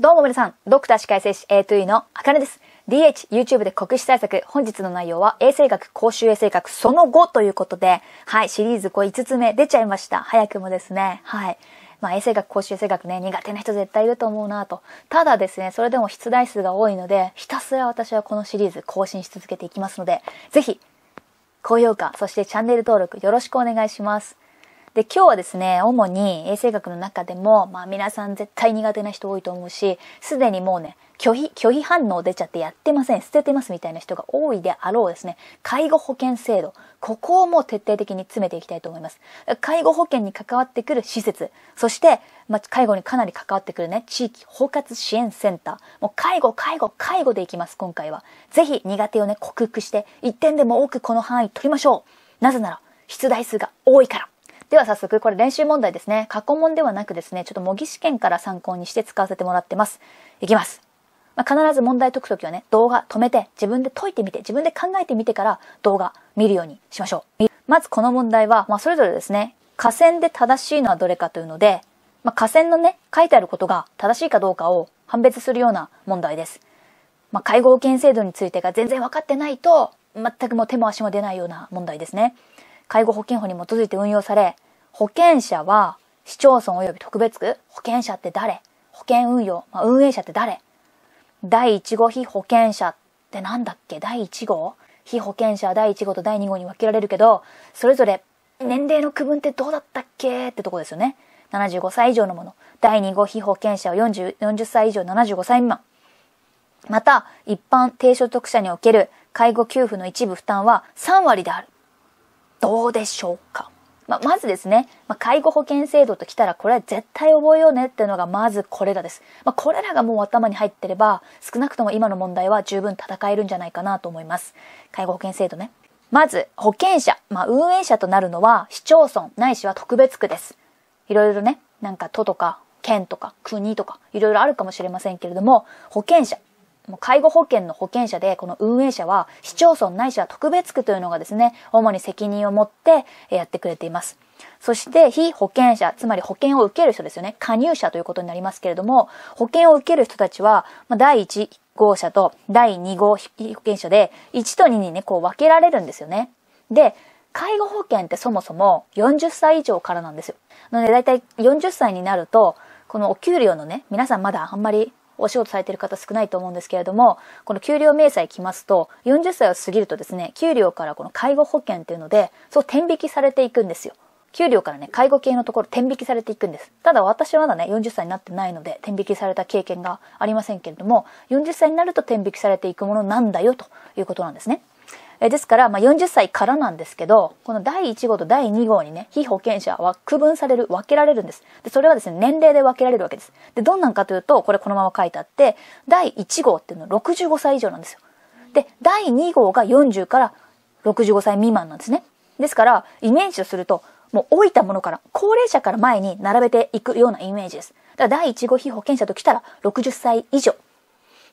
どうも皆さん、ドクター歯科衛生士 A2E のあかねです。DH、YouTube で国試対策、本日の内容は衛生学、公衆衛生学、その後ということで、はい、シリーズ5つ目出ちゃいました。早くもですね、はい。まあ、衛生学、公衆衛生学ね、苦手な人絶対いると思うなと。ただですね、それでも出題数が多いので、ひたすら私はこのシリーズ更新し続けていきますので、ぜひ、高評価、そしてチャンネル登録よろしくお願いします。で、今日はですね、主に衛生学の中でも、まあ皆さん絶対苦手な人多いと思うし、すでにもうね、拒否、拒否反応出ちゃってやってません、捨ててますみたいな人が多いであろうですね、介護保険制度。ここをもう徹底的に詰めていきたいと思います。介護保険に関わってくる施設、そして、まあ、介護にかなり関わってくるね、地域包括支援センター。もう介護、介護、介護でいきます、今回は。ぜひ苦手をね、克服して、一点でも多くこの範囲取りましょう。なぜなら、出題数が多いから。では早速、これ練習問題ですね。過去問ではなくですね、ちょっと模擬試験から参考にして使わせてもらってます。いきます。まあ、必ず問題解くときはね、動画止めて、自分で解いてみて、自分で考えてみてから動画見るようにしましょう。まずこの問題は、まあ、それぞれですね、下線で正しいのはどれかというので、まあ、下線のね、書いてあることが正しいかどうかを判別するような問題です。まあ、介護保険制度についてが全然分かってないと、全くもう手も足も出ないような問題ですね。介護保険法に基づいて運用され、保険者は市町村及び特別区、保険者って誰保険運用、まあ、運営者って誰第1号被保険者ってなんだっけ第1号被保険者第1号と第2号に分けられるけど、それぞれ年齢の区分ってどうだったっけってとこですよね。75歳以上のもの。第2号被保険者は 40, 40歳以上75歳未満。また、一般低所得者における介護給付の一部負担は3割である。どうでしょうかまあ、まずですね、まあ、介護保険制度ときたらこれは絶対覚えようねっていうのがまずこれらです。まあ、これらがもう頭に入ってれば少なくとも今の問題は十分戦えるんじゃないかなと思います。介護保険制度ね。まず保険者、まあ、運営者となるのは市町村ないしは特別区です。いろいろね、なんか都とか県とか国とかいろいろあるかもしれませんけれども、保険者、介護保険の保険者で、この運営者は市町村ないしは特別区というのがですね、主に責任を持ってやってくれています。そして非保険者、つまり保険を受ける人ですよね。加入者ということになりますけれども、保険を受ける人たちは、第1号者と第2号被保険者で、1と2にね、こう分けられるんですよね。で、介護保険ってそもそも40歳以上からなんですよ。なので、だいたい40歳になると、このお給料のね、皆さんまだあんまりお仕事されてる方少ないと思うんですけれども、この給料明細来ますと、40歳を過ぎるとですね、給料からこの介護保険っていうので、そう転引きされていくんですよ。給料からね、介護系のところ転引きされていくんです。ただ私はまだね、40歳になってないので、転引きされた経験がありませんけれども、40歳になると転引きされていくものなんだよということなんですね。えですから、まあ、40歳からなんですけど、この第1号と第2号にね、被保険者は区分される、分けられるんです。で、それはですね、年齢で分けられるわけです。で、どんなんかというと、これこのまま書いてあって、第1号っていうのは65歳以上なんですよ。で、第2号が40から65歳未満なんですね。ですから、イメージとすると、もう老いたものから、高齢者から前に並べていくようなイメージです。だから第1号被保険者と来たら60歳以上。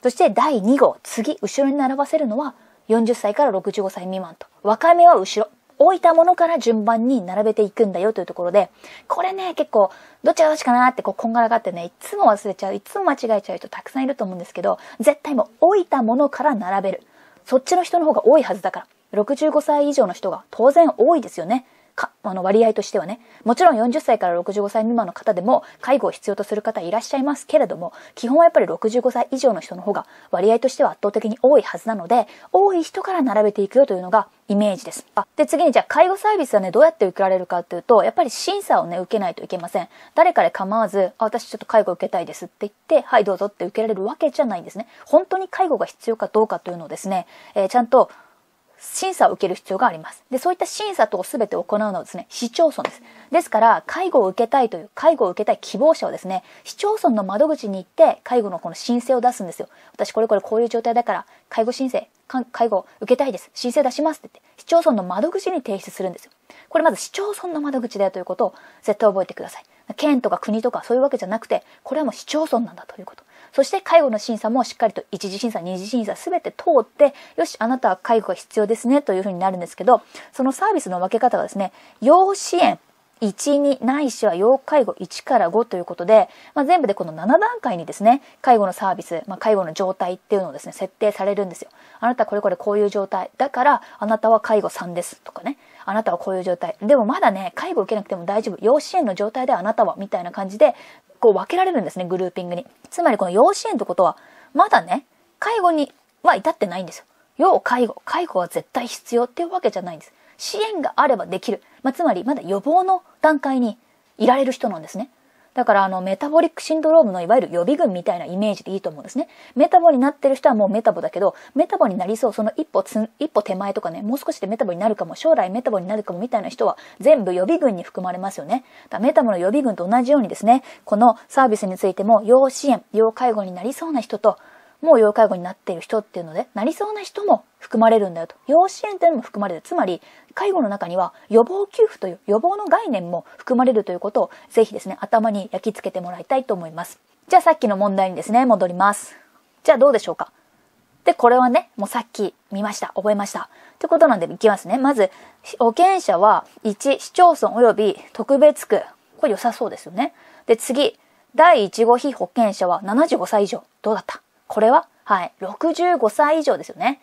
そして第2号、次、後ろに並ばせるのは40歳から65歳未満と、若めは後ろ、置いたものから順番に並べていくんだよというところで、これね、結構、どっちがどっちかなってこう、こんがらがってね、いつも忘れちゃう、いつも間違えちゃう人たくさんいると思うんですけど、絶対も置いたものから並べる。そっちの人の方が多いはずだから。65歳以上の人が当然多いですよね。か、あの割合としてはね、もちろん40歳から65歳未満の方でも介護を必要とする方いらっしゃいますけれども、基本はやっぱり65歳以上の人の方が割合としては圧倒的に多いはずなので、多い人から並べていくよというのがイメージです。あ、で次にじゃあ介護サービスはね、どうやって受けられるかっていうと、やっぱり審査をね、受けないといけません。誰かで構わず、あ、私ちょっと介護受けたいですって言って、はいどうぞって受けられるわけじゃないんですね。本当に介護が必要かどうかというのをですね、えー、ちゃんと審査を受ける必要があります。で、そういった審査等を全て行うのはですね、市町村です。ですから、介護を受けたいという、介護を受けたい希望者はですね、市町村の窓口に行って、介護のこの申請を出すんですよ。私これこれこういう状態だから、介護申請、介護受けたいです。申請出しますって言って、市町村の窓口に提出するんですよ。これまず市町村の窓口だよということを絶対覚えてください。県とか国とかそういうわけじゃなくて、これはもう市町村なんだということ。そして介護の審査もしっかりと一次審査、二次審査すべて通って、よし、あなたは介護が必要ですねというふうになるんですけど、そのサービスの分け方がですね、要支援、1、2ないしは要介護1から5ということで、まあ、全部でこの7段階にですね、介護のサービス、まあ、介護の状態っていうのをですね、設定されるんですよ。あなたこれこれこういう状態。だから、あなたは介護3ですとかね。あなたはこういう状態。でもまだね、介護受けなくても大丈夫。要支援の状態であなたは、みたいな感じで、こう分けられるんですね、グルーピングに。つまりこの養子縁ってことは、まだね、介護には至ってないんですよ。要介護。介護は絶対必要っていうわけじゃないんです。支援があればできる。まあ、つまりまだ予防の段階にいられる人なんですね。だからあのメタボリックシンドロームのいわゆる予備軍みたいなイメージでいいと思うんですね。メタボになってる人はもうメタボだけど、メタボになりそう、その一歩つ一歩手前とかね、もう少しでメタボになるかも、将来メタボになるかもみたいな人は全部予備軍に含まれますよね。だメタボの予備軍と同じようにですね、このサービスについても要支援、要介護になりそうな人と、もう要介護になっている人っていうので、なりそうな人も含まれるんだよと。要支援というのも含まれる。つまり、介護の中には予防給付という予防の概念も含まれるということを、ぜひですね、頭に焼き付けてもらいたいと思います。じゃあさっきの問題にですね、戻ります。じゃあどうでしょうかで、これはね、もうさっき見ました、覚えました。ってことなんでいきますね。まず、保険者は1、市町村及び特別区。これ良さそうですよね。で、次、第1号被保険者は75歳以上。どうだったこれははい、65歳以上ですよね。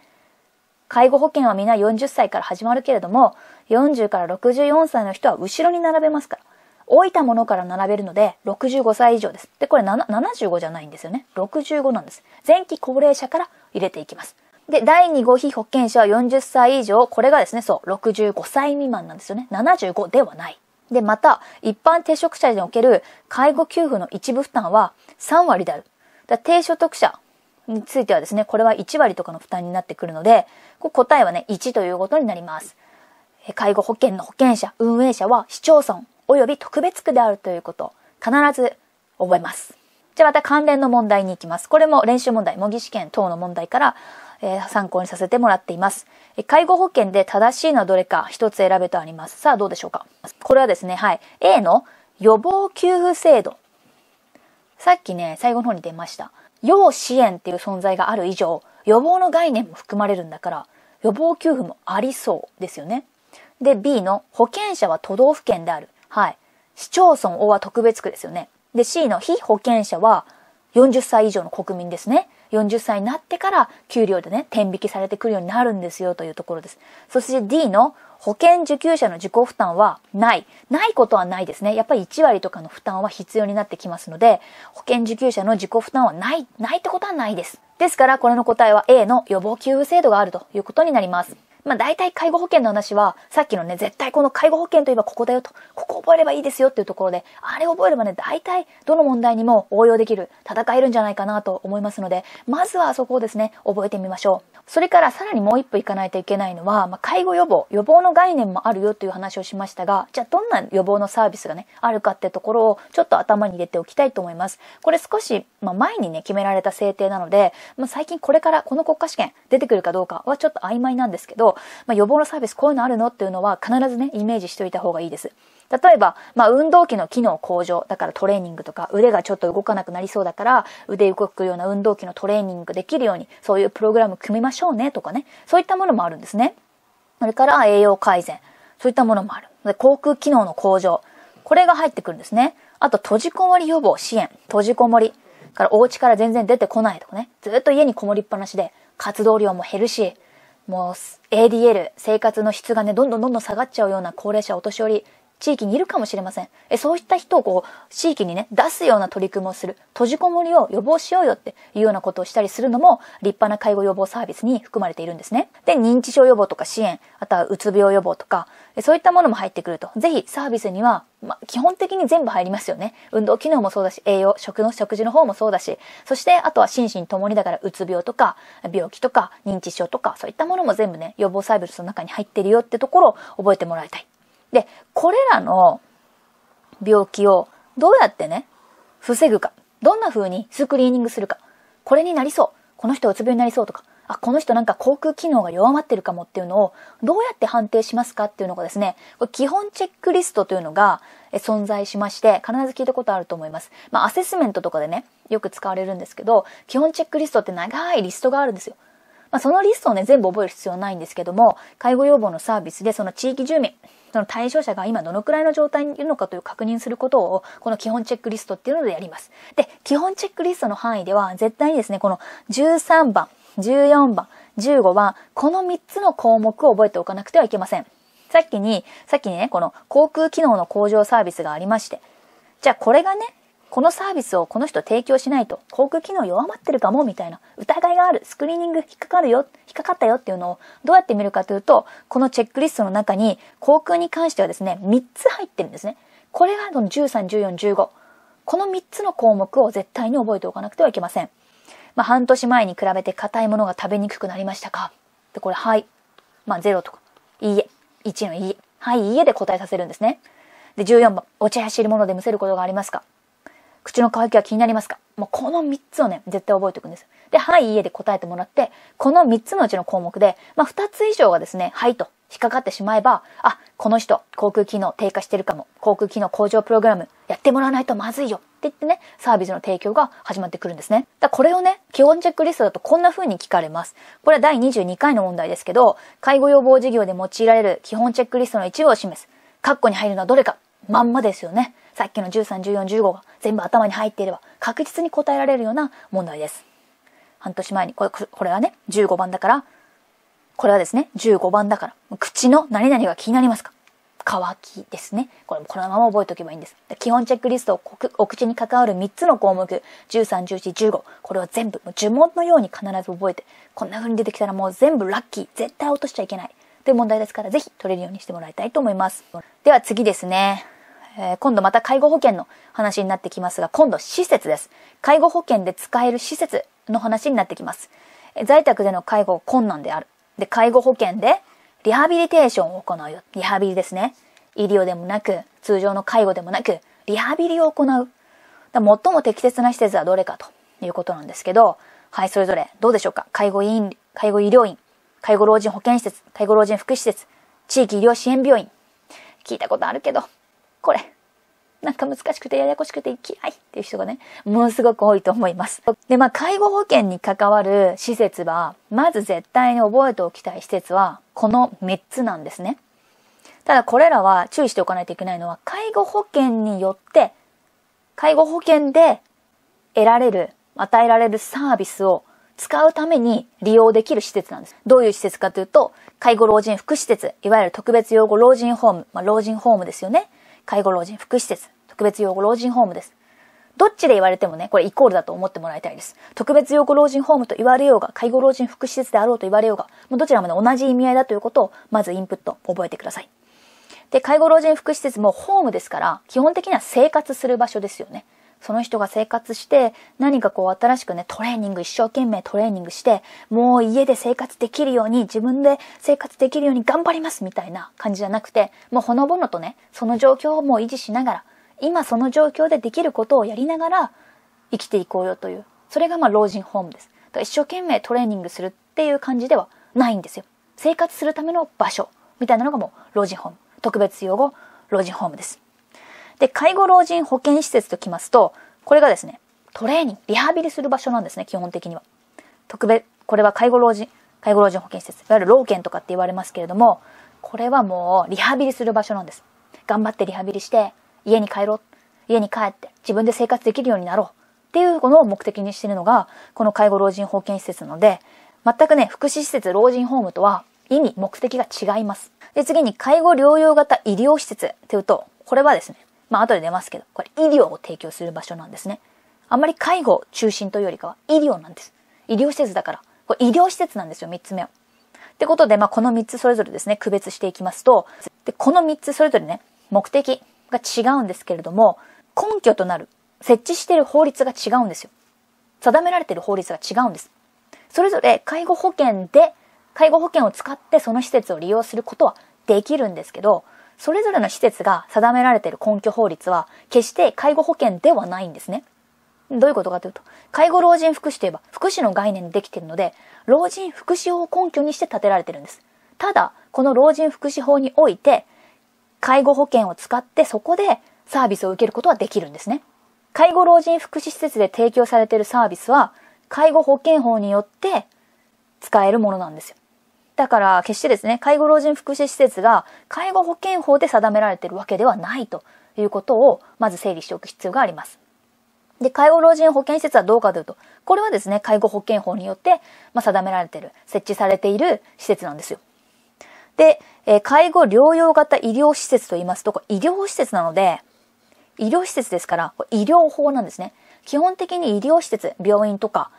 介護保険はみんな40歳から始まるけれども、40から64歳の人は後ろに並べますから。置いたものから並べるので、65歳以上です。で、これ75じゃないんですよね。65なんです。前期高齢者から入れていきます。で、第2号被保険者は40歳以上、これがですね、そう、65歳未満なんですよね。75ではない。で、また、一般低職者における介護給付の一部負担は3割である。だ低所得者、についてはですね、これは1割とかの負担になってくるので、答えはね、1ということになります。介護保険の保険者、運営者は市町村及び特別区であるということ、必ず覚えます。じゃあまた関連の問題に行きます。これも練習問題、模擬試験等の問題から、えー、参考にさせてもらっています。介護保険で正しいのはどれか一つ選べとあります。さあどうでしょうかこれはですね、はい。A の予防給付制度。さっきね、最後の方に出ました。要支援っていう存在がある以上、予防の概念も含まれるんだから、予防給付もありそうですよね。で、B の保険者は都道府県である。はい。市町村、O は特別区ですよね。で、C の非保険者は40歳以上の国民ですね。40歳になってから給料でね、転引きされてくるようになるんですよというところです。そして D の保険受給者の自己負担はない。ないことはないですね。やっぱり1割とかの負担は必要になってきますので、保険受給者の自己負担はない、ないってことはないです。ですから、これの答えは A の予防給付制度があるということになります。まあ大体介護保険の話は、さっきのね、絶対この介護保険といえばここだよと、ここ覚えればいいですよっていうところで、あれ覚えればね、大体どの問題にも応用できる、戦えるんじゃないかなと思いますので、まずはそこをですね、覚えてみましょう。それからさらにもう一歩行かないといけないのは、まあ、介護予防、予防の概念もあるよという話をしましたが、じゃあどんな予防のサービスがね、あるかってところをちょっと頭に入れておきたいと思います。これ少しまあ、前にね、決められた制定なので、まあ、最近これからこの国家試験出てくるかどうかはちょっと曖昧なんですけど、まあ、予防のサービスこういうのあるのっていうのは必ずね、イメージしておいた方がいいです。例えば、まあ、運動器の機能向上、だからトレーニングとか、腕がちょっと動かなくなりそうだから、腕動くような運動器のトレーニングできるように、そういうプログラム組みましょうねとかね、そういったものもあるんですね。それから栄養改善、そういったものもある。で、航空機能の向上、これが入ってくるんですね。あと、閉じこもり予防支援、閉じこもり。からお家から全然出てこないとかね、ずっと家にこもりっぱなしで、活動量も減るし、もう ADL、生活の質がね、どんどんどんどん下がっちゃうような高齢者、お年寄り、地域にいるかもしれません。えそういった人をこう、地域にね、出すような取り組みをする、閉じこもりを予防しようよっていうようなことをしたりするのも、立派な介護予防サービスに含まれているんですね。で、認知症予防とか支援、あとはうつ病予防とか、そういったものも入ってくると、ぜひサービスには、ま基本的に全部入りますよね。運動機能もそうだし、栄養、食の食事の方もそうだし、そして、あとは心身ともにだから、うつ病とか、病気とか、認知症とか、そういったものも全部ね、予防サービスの中に入ってるよってところを覚えてもらいたい。で、これらの病気をどうやってね、防ぐか。どんな風にスクリーニングするか。これになりそう。この人うつ病になりそうとか。あ、この人なんか航空機能が弱まってるかもっていうのをどうやって判定しますかっていうのがですね、これ基本チェックリストというのが存在しまして、必ず聞いたことあると思います。まあ、アセスメントとかでね、よく使われるんですけど、基本チェックリストって長いリストがあるんですよ。まあ、そのリストをね、全部覚える必要はないんですけども、介護要望のサービスでその地域住民、その対象者が今どのくらいの状態にいるのかという確認することを、この基本チェックリストっていうのでやります。で、基本チェックリストの範囲では、絶対にですね、この13番、14番、15番、この3つの項目を覚えておかなくてはいけません。さっきに、さっきね、この航空機能の向上サービスがありまして、じゃあこれがね、このサービスをこの人提供しないと航空機能弱まってるかもみたいな疑いがあるスクリーニング引っかかるよ引っかかったよっていうのをどうやって見るかというとこのチェックリストの中に航空に関してはですね3つ入ってるんですねこれが131415この3つの項目を絶対に覚えておかなくてはいけませんまあ、半年前に比べて硬いものが食べにくくなりましたかでこれはいまあ0とかいいえ1のいいえはいいいえで答えさせるんですねで14番落ち走汁もので蒸せることがありますか口の渇きは気になりますかもうこの3つをね、絶対覚えておくんですよ。で、はい、家で答えてもらって、この3つのうちの項目で、まあ、2つ以上がですね、はいと引っかかってしまえば、あ、この人、航空機能低下してるかも、航空機能向上プログラム、やってもらわないとまずいよって言ってね、サービスの提供が始まってくるんですね。だこれをね、基本チェックリストだとこんな風に聞かれます。これは第22回の問題ですけど、介護予防事業で用いられる基本チェックリストの一部を示す。カッコに入るのはどれか、まんまですよね。さっきの13、14、15が全部頭に入っていれば確実に答えられるような問題です。半年前に、これこれはね、15番だから、これはですね、15番だから、口の何々が気になりますか乾きですね。これもこのまま覚えておけばいいんです。基本チェックリストをお口に関わる3つの項目、13、14、15、これは全部、呪文のように必ず覚えて、こんな風に出てきたらもう全部ラッキー、絶対落としちゃいけない。という問題ですから、ぜひ取れるようにしてもらいたいと思います。では次ですね。えー、今度また介護保険の話になってきますが、今度施設です。介護保険で使える施設の話になってきます。在宅での介護困難である。で、介護保険でリハビリテーションを行うよ。リハビリですね。医療でもなく、通常の介護でもなく、リハビリを行う。最も適切な施設はどれかということなんですけど、はい、それぞれどうでしょうか。介護院、介護医療院、介護老人保健施設、介護老人福祉施設、地域医療支援病院。聞いたことあるけど、これ。なんか難しくてややこしくて嫌いっていう人がね、ものすごく多いと思います。で、まあ、介護保険に関わる施設は、まず絶対に覚えておきたい施設は、この3つなんですね。ただこれらは注意しておかないといけないのは、介護保険によって、介護保険で得られる、与えられるサービスを使うために利用できる施設なんです。どういう施設かというと、介護老人福祉施設、いわゆる特別養護老人ホーム、まあ、老人ホームですよね。介護老人福祉施設、特別養護老人ホームです。どっちで言われてもね、これイコールだと思ってもらいたいです。特別養護老人ホームと言われようが、介護老人福祉施設であろうと言われようが、もうどちらもね、同じ意味合いだということを、まずインプット、覚えてください。で、介護老人福祉施設もホームですから、基本的には生活する場所ですよね。その人が生活して何かこう新しくねトレーニング一生懸命トレーニングしてもう家で生活できるように自分で生活できるように頑張りますみたいな感じじゃなくてもうほのぼのとねその状況をもう維持しながら今その状況でできることをやりながら生きていこうよというそれがまあ老人ホームです。一生懸命トレーニングするっていう感じではないんですよ。生活するための場所みたいなのがもう老人ホーム特別養護老人ホームです。で、介護老人保健施設ときますと、これがですね、トレーニング、リハビリする場所なんですね、基本的には。特別、これは介護老人、介護老人保健施設、いわゆる老健とかって言われますけれども、これはもうリハビリする場所なんです。頑張ってリハビリして、家に帰ろう。家に帰って自分で生活できるようになろう。っていうのを目的にしているのが、この介護老人保健施設なので、全くね、福祉施設、老人ホームとは意味、目的が違います。で、次に介護療養型医療施設っていうと、これはですね、まあ後で出ますけど、これ医療を提供する場所なんですね。あんまり介護中心というよりかは医療なんです。医療施設だから。これ医療施設なんですよ、3つ目は。ってことで、まあこの3つそれぞれですね、区別していきますと、で、この3つそれぞれね、目的が違うんですけれども、根拠となる、設置している法律が違うんですよ。定められている法律が違うんです。それぞれ介護保険で、介護保険を使ってその施設を利用することはできるんですけど、それぞれの施設が定められている根拠法律は、決して介護保険ではないんですね。どういうことかというと、介護老人福祉といえば、福祉の概念でできているので、老人福祉法を根拠にして建てられているんです。ただ、この老人福祉法において、介護保険を使ってそこでサービスを受けることはできるんですね。介護老人福祉施設で提供されているサービスは、介護保険法によって使えるものなんですよ。だから決してですね、介護老人福祉施設が介護保険法で定められているわけではないということをまず整理しておく必要があります。で、介護老人保健施設はどうかというと、これはですね、介護保険法によって、まあ、定められている、設置されている施設なんですよ。で、えー、介護療養型医療施設と言いますと、これ医療施設なので、医療施設ですから、医療法なんですね。基本的に医療施設、病院とか、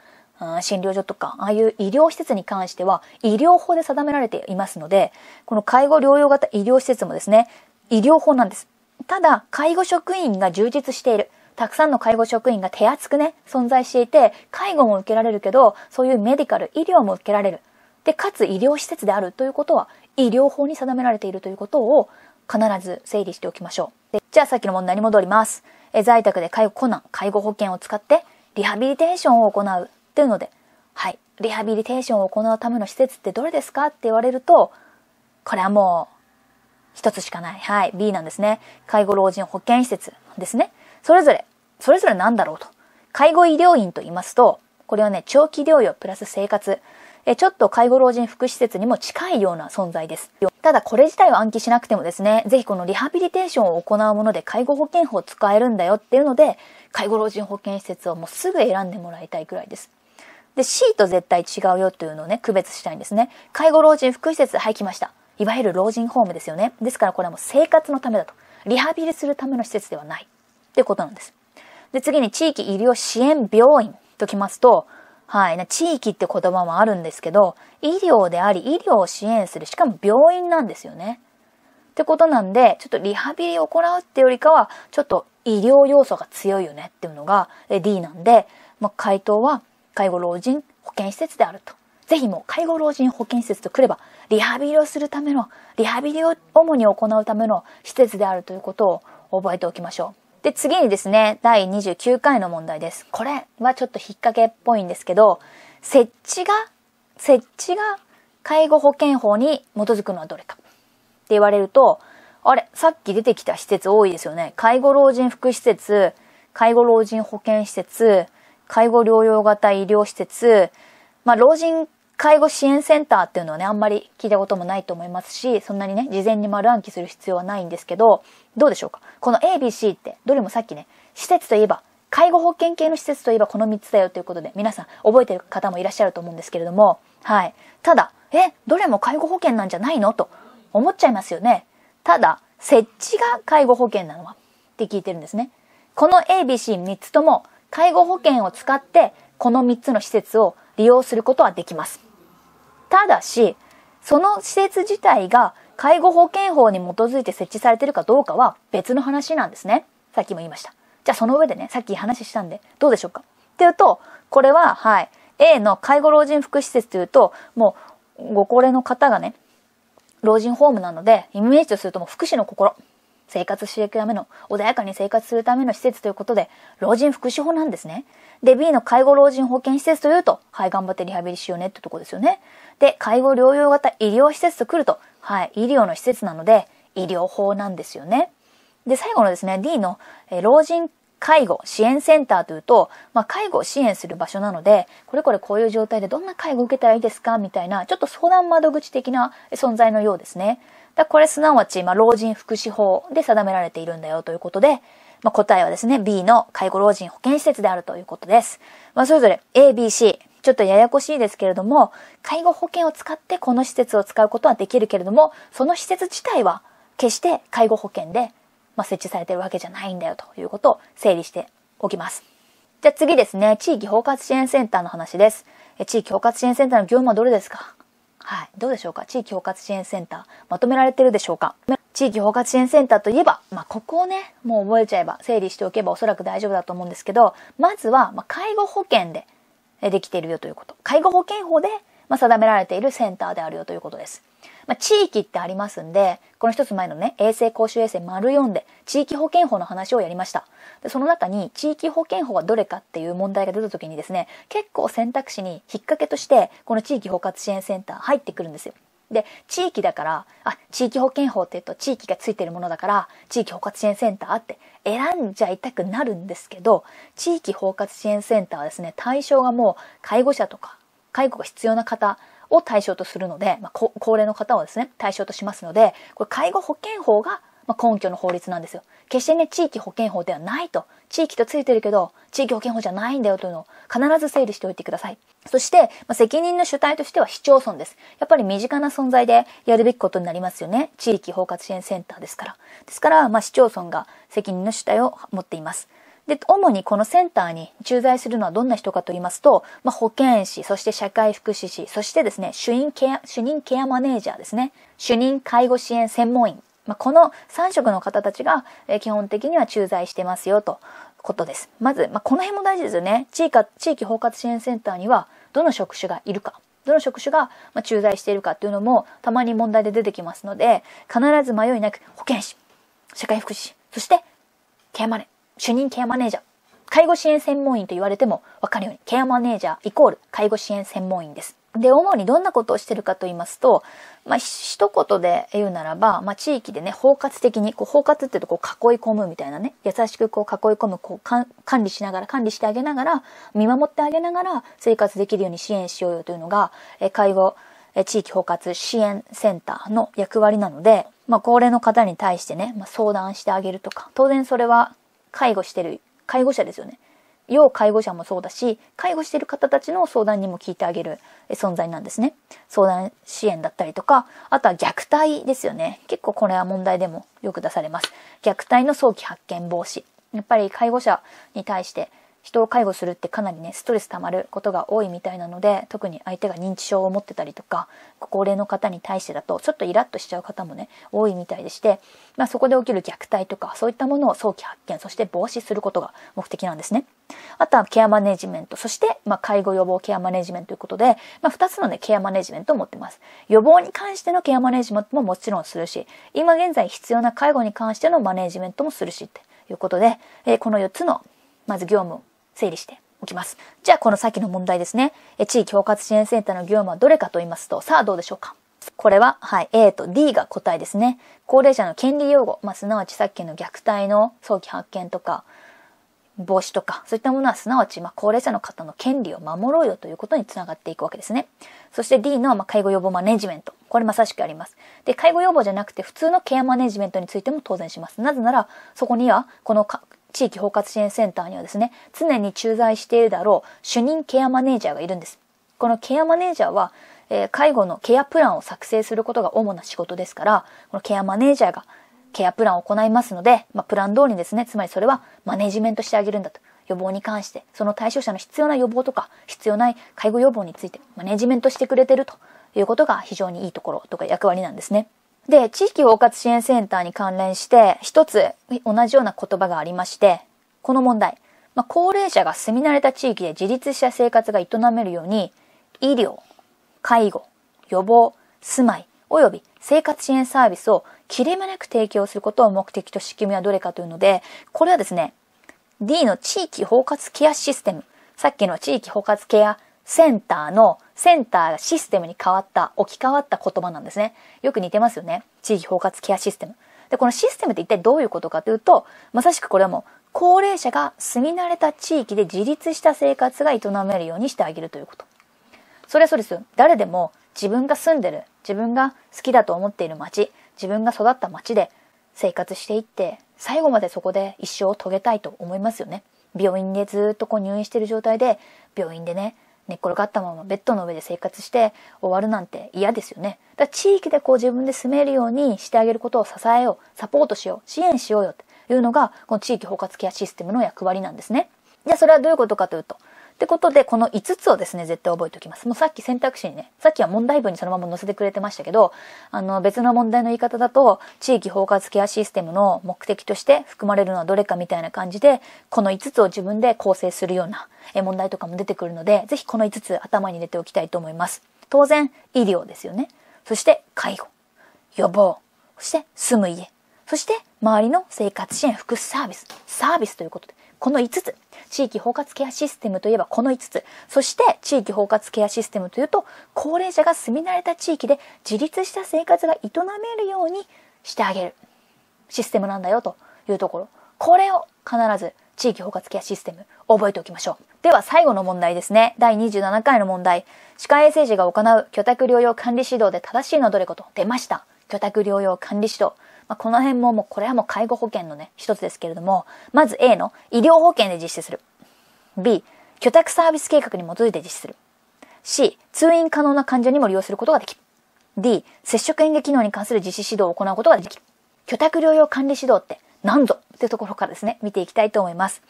診療所とか、ああいう医療施設に関しては、医療法で定められていますので、この介護療養型医療施設もですね、医療法なんです。ただ、介護職員が充実している。たくさんの介護職員が手厚くね、存在していて、介護も受けられるけど、そういうメディカル、医療も受けられる。で、かつ医療施設であるということは、医療法に定められているということを、必ず整理しておきましょう。じゃあさっきの問題に戻ります。在宅で介護困難、介護保険を使って、リハビリテーションを行うってうので、はい、リハビリテーションを行うための施設ってどれですかって言われると、これはもう、一つしかない。はい、B なんですね。介護老人保健施設ですね。それぞれ、それぞれなんだろうと。介護医療院と言いますと、これはね、長期療養プラス生活。え、ちょっと介護老人福祉施設にも近いような存在です。ただこれ自体を暗記しなくてもですね、ぜひこのリハビリテーションを行うもので介護保険法を使えるんだよっていうので、介護老人保健施設をもうすぐ選んでもらいたいくらいです。で C と絶対違うよというのをね区別したいんですね介護老人福祉施設はい来ましたいわゆる老人ホームですよねですからこれはもう生活のためだとリハビリするための施設ではないってことなんですで次に地域医療支援病院ときますとはい、地域って言葉もあるんですけど医療であり医療を支援するしかも病院なんですよねってことなんでちょっとリハビリを行うってよりかはちょっと医療要素が強いよねっていうのが D なんで、まあ、回答は介護老人保健施設であると。ぜひもう介護老人保健施設とくればリハビリをするためのリハビリを主に行うための施設であるということを覚えておきましょう。で次にですね第29回の問題です。これはちょっと引っ掛けっぽいんですけど設置が設置が介護保険法に基づくのはどれかって言われるとあれさっき出てきた施設多いですよね。介護老人福祉施設介護老人保健施設介護療養型医療施設、まあ、老人介護支援センターっていうのはね、あんまり聞いたこともないと思いますし、そんなにね、事前に丸暗記する必要はないんですけど、どうでしょうかこの ABC って、どれもさっきね、施設といえば、介護保険系の施設といえばこの3つだよということで、皆さん覚えてる方もいらっしゃると思うんですけれども、はい。ただ、え、どれも介護保険なんじゃないのと思っちゃいますよね。ただ、設置が介護保険なのはって聞いてるんですね。この ABC3 つとも介護保険を使ってこの3つの施設を利用することはできます。ただし、その施設自体が介護保険法に基づいて設置されてるかどうかは別の話なんですね。さっきも言いました。じゃあその上でね、さっき話したんで、どうでしょうかっていうと、これは、はい、A の介護老人福祉施設というと、もう、ご高齢の方がね、老人ホームなので、イメージとするともう福祉の心生活していくための、穏やかに生活するための施設ということで、老人福祉法なんですね。で、B の介護老人保健施設というと、はい、頑張ってリハビリしようねってとこですよね。で、介護療養型医療施設と来ると、はい、医療の施設なので、医療法なんですよね。で、最後のですね、D の、え老人介護支援センターというと、まあ、介護を支援する場所なので、これこれこういう状態でどんな介護を受けたらいいですかみたいな、ちょっと相談窓口的な存在のようですね。だこれすなわち、まあ、老人福祉法で定められているんだよということで、まあ、答えはですね、B の介護老人保健施設であるということです。まあ、それぞれ A、B、C、ちょっとややこしいですけれども、介護保険を使ってこの施設を使うことはできるけれども、その施設自体は決して介護保険で、まあ、設置されているわけじゃないんだよということを整理しておきます。じゃあ次ですね、地域包括支援センターの話です。地域包括支援センターの業務はどれですかはい、どうでしょうか地域包括支援センターまとめられてるでしょうか地域包括支援センターといえば、まあ、ここをねもう覚えちゃえば整理しておけばおそらく大丈夫だと思うんですけどまずは、ま介護保険でできているよということ介護保険法で、ま定められているセンターであるよということです。まあ、地域ってありますんで、この一つ前のね、衛生公衆衛生丸4で、地域保健法の話をやりました。で、その中に、地域保健法はどれかっていう問題が出た時にですね、結構選択肢に引っ掛けとして、この地域包括支援センター入ってくるんですよ。で、地域だから、あ、地域保健法って言うと地域がついてるものだから、地域包括支援センターって選んじゃいたくなるんですけど、地域包括支援センターはですね、対象がもう介護者とか、介護が必要な方を対象とするので、まあ、高齢の方をですね、対象としますので、これ介護保険法が根拠の法律なんですよ。決してね、地域保険法ではないと。地域とついてるけど、地域保険法じゃないんだよというのを必ず整理しておいてください。そして、まあ、責任の主体としては市町村です。やっぱり身近な存在でやるべきことになりますよね。地域包括支援センターですから。ですから、まあ、市町村が責任の主体を持っています。で、主にこのセンターに駐在するのはどんな人かと言いますと、まあ、保健師、そして社会福祉士、そしてですね、主任ケア、主任ケアマネージャーですね、主任介護支援専門員、まあ、この3職の方たちが、え基本的には駐在してますよとことです。まず、まあ、この辺も大事ですよね。地域地域包括支援センターにはどの職種がいるか。どの職種が駐在しているかっていうのもたまに問題で出てきますので必ず迷いなく保健師社会福祉士そしてケアマネ主任ケアマネージャー。介護支援専門員と言われても分かるように、ケアマネージャーイコール介護支援専門員です。で、主にどんなことをしてるかと言いますと、まあ、一言で言うならば、まあ、地域でね、包括的に、こう、包括っていうと、こう、囲い込むみたいなね、優しくこう、囲い込む、こう、管理しながら、管理してあげながら、見守ってあげながら、生活できるように支援しようよというのが、え介護、え地域包括支援センターの役割なので、まあ、高齢の方に対してね、まあ、相談してあげるとか、当然それは介護してる介護者ですよね要介護者もそうだし介護してる方たちの相談にも聞いてあげる存在なんですね相談支援だったりとかあとは虐待ですよね結構これは問題でもよく出されます虐待の早期発見防止やっぱり介護者に対して人を介護するってかなりねストレス溜まることが多いみたいなので特に相手が認知症を持ってたりとかご高齢の方に対してだとちょっとイラッとしちゃう方もね多いみたいでして、まあ、そこで起きる虐待とかそういったものを早期発見そして防止することが目的なんですね。あとはケアマネジメントそして、まあ、介護予防ケアマネジメントということで、まあ、2つの、ね、ケアマネジメントを持ってます。予防に関してのケアマネジメントももちろんするし今現在必要な介護に関してのマネジメントもするしっていうことで、えー、この4つのまず業務整理しておきます。じゃあこの先の問題ですね。地域包括支援センターの業務はどれかと言いますと、さあどうでしょうかこれは、はい、A と D が答えですね。高齢者の権利擁護、まあ、すなわちさっきの虐待の早期発見とか、防止とか、そういったものはすなわち、まあ、高齢者の方の権利を守ろうよということにつながっていくわけですね。そして D の、まあ、介護予防マネジメント。これまさしくあります。で、介護予防じゃなくて普通のケアマネジメントについても当然します。なぜなら、そこには、この地域包括支援センターにはですね、常に駐在しているだろう主任ケアマネージャーがいるんです。このケアマネージャーは、えー、介護のケアプランを作成することが主な仕事ですから、このケアマネージャーがケアプランを行いますので、まあ、プラン通りにですね、つまりそれはマネジメントしてあげるんだと。予防に関して、その対象者の必要な予防とか、必要ない介護予防についてマネジメントしてくれてるということが非常にいいところとか役割なんですね。で、地域包括支援センターに関連して、一つ同じような言葉がありまして、この問題、まあ、高齢者が住み慣れた地域で自立した生活が営めるように、医療、介護、予防、住まい、及び生活支援サービスを切れ目なく提供することを目的と仕組みはどれかというので、これはですね、D の地域包括ケアシステム、さっきの地域包括ケアセンターのセンターがシステムに変わった置き換わった言葉なんですねよく似てますよね地域包括ケアシステムでこのシステムって一体どういうことかというとまさしくこれはもう高齢者が住み慣れた地域で自立した生活が営めるようにしてあげるということそれはそうですよ誰でも自分が住んでる自分が好きだと思っている街、自分が育った街で生活していって最後までそこで一生を遂げたいと思いますよね病院でずっとこう入院している状態で病院でね寝っ転がったままベッドの上で生活して終わるなんて嫌ですよね。だ地域でこう自分で住めるようにしてあげることを支えよう、サポートしよう、支援しようよっていうのが、この地域包括ケアシステムの役割なんですね。じゃあそれはどういうことかというと、ってことで、この5つをですね、絶対覚えておきます。もうさっき選択肢にね、さっきは問題文にそのまま載せてくれてましたけど、あの、別の問題の言い方だと、地域包括ケアシステムの目的として含まれるのはどれかみたいな感じで、この5つを自分で構成するような問題とかも出てくるので、ぜひこの5つ頭に入れておきたいと思います。当然、医療ですよね。そして、介護、予防、そして、住む家、そして、周りの生活支援、福祉サービス、サービスということで、この5つ。地域包括ケアシステムといえばこの5つ。そして地域包括ケアシステムというと、高齢者が住み慣れた地域で自立した生活が営めるようにしてあげるシステムなんだよというところ。これを必ず地域包括ケアシステム覚えておきましょう。では最後の問題ですね。第27回の問題。歯科衛生士が行う居宅療養管理指導で正しいのはどれこと出ました。居宅療養管理指導。まあ、この辺ももうこれはもう介護保険のね、一つですけれども、まず A の医療保険で実施する。B、居宅サービス計画に基づいて実施する。C、通院可能な患者にも利用することができる。D、接触演技機能に関する実施指導を行うことができる。居宅療養管理指導って何ぞというところからですね、見ていきたいと思います。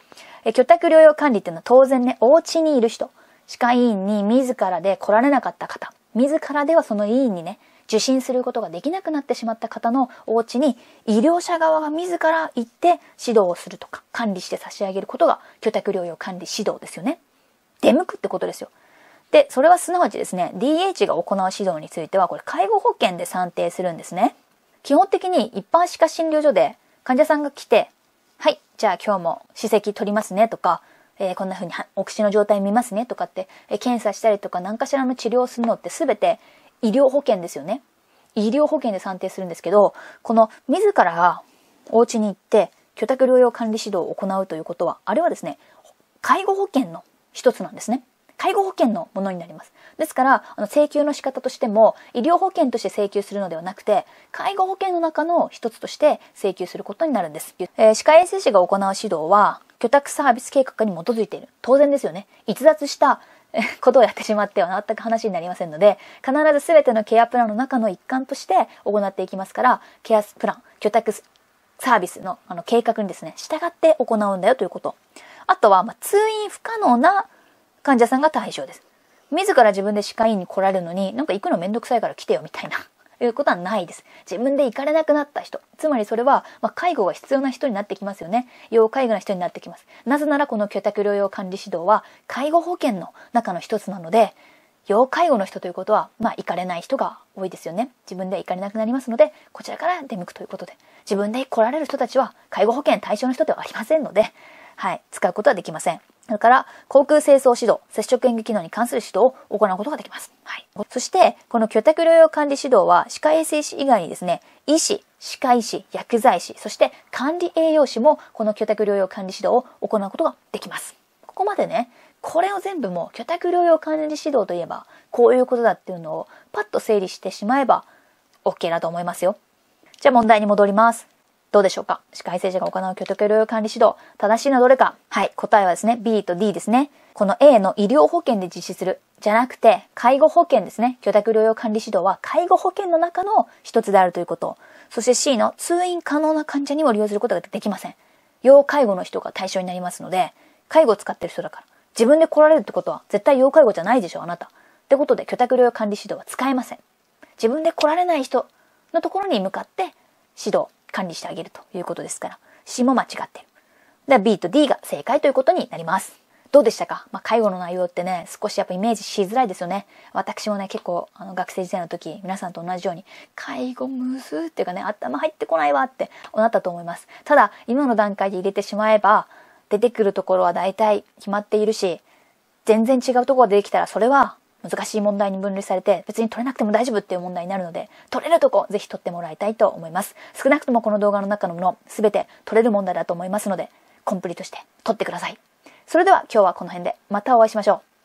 え居宅療養管理っていうのは当然ね、お家にいる人、歯科医院に自らで来られなかった方、自らではその医院にね、受診することができなくなってしまった方のお家に医療者側が自ら行って指導をするとか管理して差し上げることが居宅療養管理指導ですよね。出向くってことですよ。で、それはすなわちですね、DH が行う指導については、これ介護保険で算定するんですね。基本的に一般歯科診療所で患者さんが来て、はい、じゃあ今日も歯石取りますねとか、えー、こんな風にお口の状態見ますねとかって、えー、検査したりとか何かしらの治療をするのって全て医療保険ですよね。医療保険で算定するんですけど、この自らがお家に行って居宅療養管理指導を行うということは、あれはですね、介護保険の一つなんですね。介護保険のものになります。ですから、あの請求の仕方としても、医療保険として請求するのではなくて、介護保険の中の一つとして請求することになるんです。えー、歯科衛生士が行う指導は、居宅サービス計画に基づいている。当然ですよね。逸脱した ことをやってしまっては全く話になりませんので、必ず全てのケアプランの中の一環として行っていきますから、ケアプラン、居宅サービスのあの計画にですね、従って行うんだよということ。あとは、まあ、通院不可能な患者さんが対象です。自ら自分で歯科医院に来られるのに、なんか行くのめんどくさいから来てよみたいないうことはないです。自分で行かれなくなった人。つまりそれは、まあ、介護が必要な人になってきますよね。要介護な人になってきます。なぜならこの居宅療養管理指導は介護保険の中の一つなので、要介護の人ということは、まあ、行かれない人が多いですよね。自分で行かれなくなりますので、こちらから出向くということで。自分で来られる人たちは、介護保険対象の人ではありませんので、はい、使うことはできません。それから、航空清掃指導、接触演技機能に関する指導を行うことができます。はい。そして、この居宅療養管理指導は、歯科衛生士以外にですね、医師、歯科医師、薬剤師、そして管理栄養士も、この居宅療養管理指導を行うことができます。ここまでね、これを全部もう、居宅療養管理指導といえば、こういうことだっていうのを、パッと整理してしまえば、OK だと思いますよ。じゃあ問題に戻ります。どうでしょうか歯科衛生士が行う居宅療養管理指導、正しいのはどれかはい、答えはですね、B と D ですね。この A の医療保険で実施する、じゃなくて、介護保険ですね。居宅療養管理指導は介護保険の中の一つであるということ。そして C の通院可能な患者にも利用することができません。要介護の人が対象になりますので、介護を使ってる人だから。自分で来られるってことは、絶対要介護じゃないでしょ、あなた。ってことで、居宅療養管理指導は使えません。自分で来られない人のところに向かって、指導、管理してあげるということですから、C も間違ってる。で、か B と D が正解ということになります。どうでしたか、まあ、介護の内容ってね、少しやっぱイメージしづらいですよね。私もね、結構、あの、学生時代の時、皆さんと同じように、介護むずっていうかね、頭入ってこないわってなったと思います。ただ、今の段階で入れてしまえば、出てくるところは大体決まっているし、全然違うところが出てきたら、それは難しい問題に分類されて別に取れなくても大丈夫っていう問題になるので取れるとこぜひ取ってもらいたいと思います少なくともこの動画の中のもの全て取れる問題だと思いますのでコンプリートして取ってくださいそれでは今日はこの辺でまたお会いしましょう